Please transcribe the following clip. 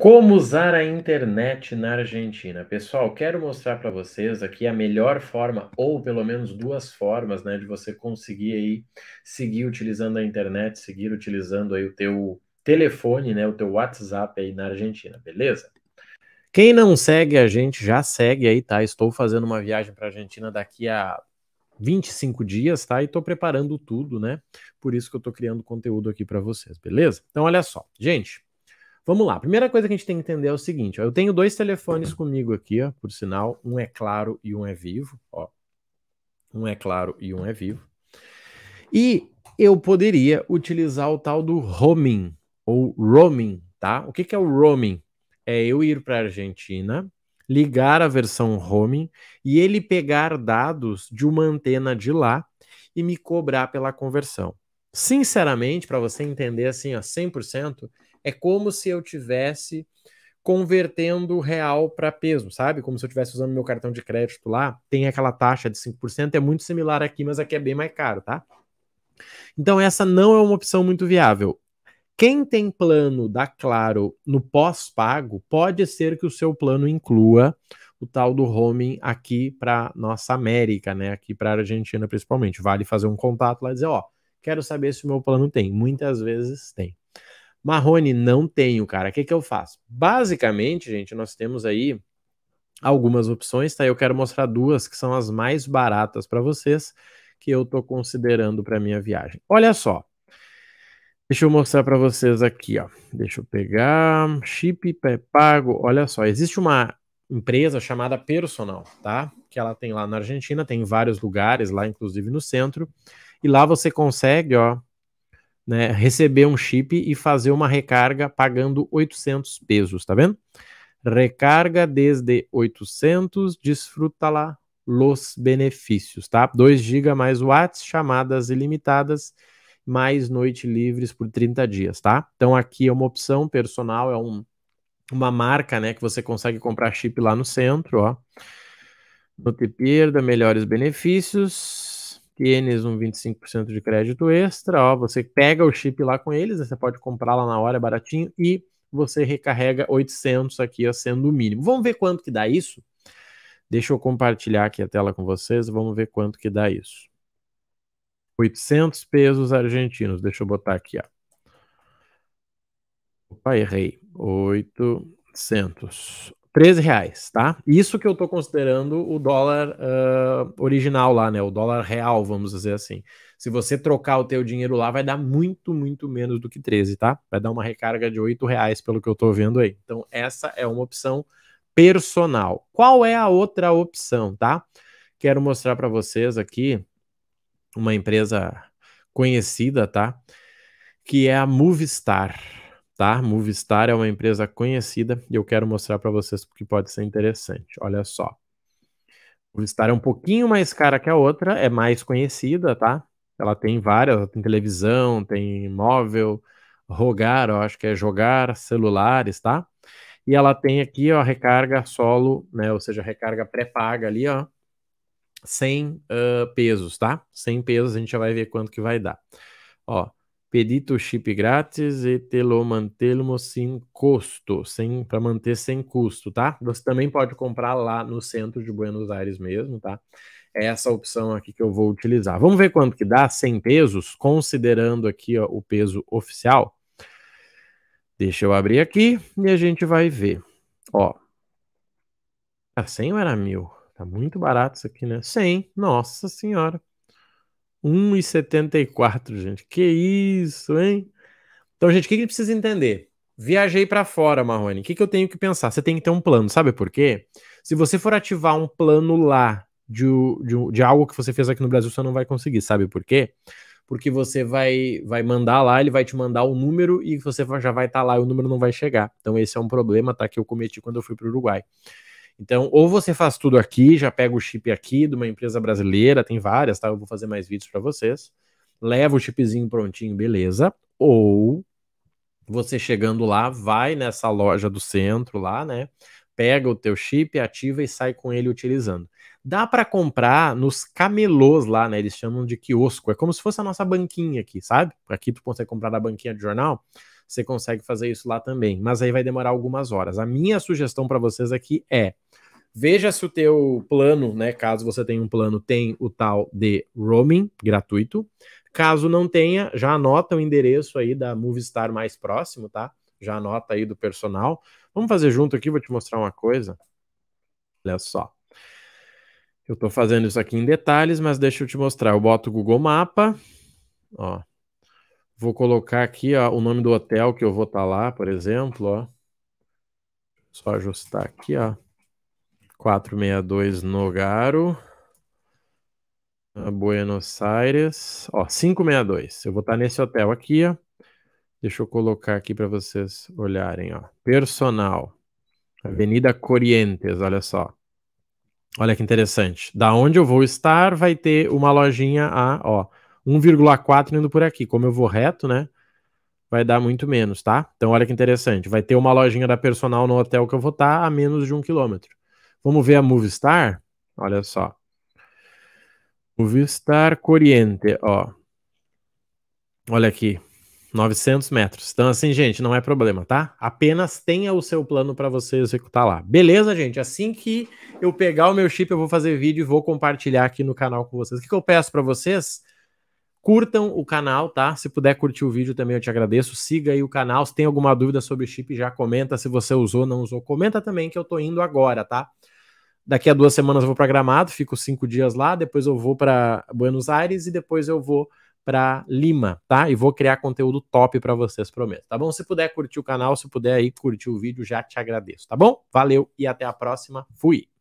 Como usar a internet na Argentina? Pessoal, quero mostrar para vocês aqui a melhor forma, ou pelo menos duas formas, né, de você conseguir aí seguir utilizando a internet, seguir utilizando aí o teu telefone, né, o teu WhatsApp aí na Argentina, beleza? Quem não segue a gente, já segue aí, tá? Estou fazendo uma viagem para a Argentina daqui a 25 dias, tá? E estou preparando tudo, né? Por isso que eu estou criando conteúdo aqui para vocês, beleza? Então olha só. Gente, Vamos lá. primeira coisa que a gente tem que entender é o seguinte: ó, eu tenho dois telefones comigo aqui, ó, por sinal, um é claro e um é vivo. Ó. Um é claro e um é vivo. E eu poderia utilizar o tal do roaming ou roaming, tá? O que, que é o roaming? É eu ir para a Argentina, ligar a versão roaming e ele pegar dados de uma antena de lá e me cobrar pela conversão. Sinceramente, para você entender assim, ó, 100%, é como se eu tivesse convertendo real para peso, sabe? Como se eu estivesse usando meu cartão de crédito lá, tem aquela taxa de 5%, é muito similar aqui, mas aqui é bem mais caro, tá? Então essa não é uma opção muito viável. Quem tem plano da Claro no pós-pago, pode ser que o seu plano inclua o tal do homing aqui para nossa América, né? Aqui para a Argentina principalmente. Vale fazer um contato lá e dizer, ó, quero saber se o meu plano tem. Muitas vezes tem. Marrone, não tenho, cara. O que, que eu faço? Basicamente, gente, nós temos aí algumas opções, tá? Eu quero mostrar duas que são as mais baratas para vocês que eu tô considerando para minha viagem. Olha só. Deixa eu mostrar para vocês aqui, ó. Deixa eu pegar chip pré-pago. Olha só, existe uma empresa chamada Personal, tá? Que ela tem lá na Argentina, tem em vários lugares lá, inclusive no centro. E lá você consegue, ó, né, receber um chip e fazer uma recarga pagando 800 pesos, tá vendo? Recarga desde 800, desfruta lá los benefícios, tá? 2 GB mais watts, chamadas ilimitadas, mais noite livres por 30 dias, tá? Então aqui é uma opção personal, é um, uma marca, né, que você consegue comprar chip lá no centro, ó. Não te perda, melhores benefícios, tênis, um 25% de crédito extra. Ó, você pega o chip lá com eles, né, você pode comprar lá na hora, é baratinho, e você recarrega 800 aqui, ó, sendo o mínimo. Vamos ver quanto que dá isso? Deixa eu compartilhar aqui a tela com vocês, vamos ver quanto que dá isso. 800 pesos argentinos, deixa eu botar aqui, ó. Opa, errei. 800. 13 reais, tá? Isso que eu estou considerando o dólar uh, original lá, né? O dólar real, vamos dizer assim. Se você trocar o teu dinheiro lá, vai dar muito, muito menos do que 13, tá? Vai dar uma recarga de 8 reais, pelo que eu estou vendo aí. Então, essa é uma opção personal. Qual é a outra opção, tá? Quero mostrar para vocês aqui uma empresa conhecida, tá? Que é a Movistar. Movistar. Movistar é uma empresa conhecida e eu quero mostrar para vocês porque pode ser interessante. Olha só. Movistar é um pouquinho mais cara que a outra, é mais conhecida, tá? Ela tem várias, tem televisão, tem móvel, rogar, eu acho que é jogar, celulares, tá? E ela tem aqui, ó, recarga solo, né? Ou seja, recarga pré-paga ali, ó, 100 uh, pesos, tá? 100 pesos, a gente já vai ver quanto que vai dar. Ó, Pedito chip grátis e telo mantê-lo sem custo, sem para manter sem custo, tá? Você também pode comprar lá no centro de Buenos Aires mesmo, tá? É essa opção aqui que eu vou utilizar. Vamos ver quanto que dá 100 pesos, considerando aqui ó, o peso oficial. Deixa eu abrir aqui e a gente vai ver. Ó, a 100 ou era mil? Tá muito barato isso aqui, né? 100, nossa senhora. 1,74, gente. Que isso, hein? Então, gente, o que, que precisa entender? Viajei para fora, Marrone. O que, que eu tenho que pensar? Você tem que ter um plano, sabe por quê? Se você for ativar um plano lá de, de, de algo que você fez aqui no Brasil, você não vai conseguir, sabe por quê? Porque você vai, vai mandar lá, ele vai te mandar o número e você já vai estar tá lá e o número não vai chegar. Então, esse é um problema, tá? Que eu cometi quando eu fui para o Uruguai. Então, ou você faz tudo aqui, já pega o chip aqui de uma empresa brasileira, tem várias, tá? Eu vou fazer mais vídeos para vocês. Leva o chipzinho prontinho, beleza. Ou você chegando lá, vai nessa loja do centro lá, né? Pega o teu chip, ativa e sai com ele utilizando. Dá para comprar nos camelôs lá, né? Eles chamam de quiosco. É como se fosse a nossa banquinha aqui, sabe? Aqui tu consegue comprar na banquinha de jornal. Você consegue fazer isso lá também, mas aí vai demorar algumas horas. A minha sugestão para vocês aqui é: veja se o teu plano, né, caso você tenha um plano, tem o tal de roaming gratuito. Caso não tenha, já anota o endereço aí da Movistar mais próximo, tá? Já anota aí do personal. Vamos fazer junto aqui, vou te mostrar uma coisa. Olha só. Eu estou fazendo isso aqui em detalhes, mas deixa eu te mostrar. Eu boto o Google Mapa, ó. Vou colocar aqui ó, o nome do hotel que eu vou estar tá lá, por exemplo, ó. Só ajustar aqui, ó. 462 Nogaro, ah, Buenos Aires, ó, 562. Eu vou estar tá nesse hotel aqui, ó. Deixa eu colocar aqui para vocês olharem, ó. Personal, Avenida Corrientes, olha só. Olha que interessante. Da onde eu vou estar, vai ter uma lojinha a, ó, 1,4 indo por aqui. Como eu vou reto, né? Vai dar muito menos, tá? Então, olha que interessante. Vai ter uma lojinha da personal no hotel que eu vou estar a menos de um quilômetro. Vamos ver a Movistar? Olha só. Movistar Corriente, ó. Olha aqui. 900 metros. Então, assim, gente, não é problema, tá? Apenas tenha o seu plano para você executar lá. Beleza, gente? Assim que eu pegar o meu chip, eu vou fazer vídeo e vou compartilhar aqui no canal com vocês. O que, que eu peço para vocês? Curtam o canal, tá? Se puder curtir o vídeo também, eu te agradeço. Siga aí o canal. Se tem alguma dúvida sobre chip, já comenta. Se você usou, não usou, comenta também que eu tô indo agora, tá? Daqui a duas semanas eu vou para Gramado, fico cinco dias lá. Depois eu vou para Buenos Aires e depois eu vou para Lima, tá? E vou criar conteúdo top para vocês, prometo, tá bom? Se puder curtir o canal, se puder aí curtir o vídeo, já te agradeço, tá bom? Valeu e até a próxima. Fui.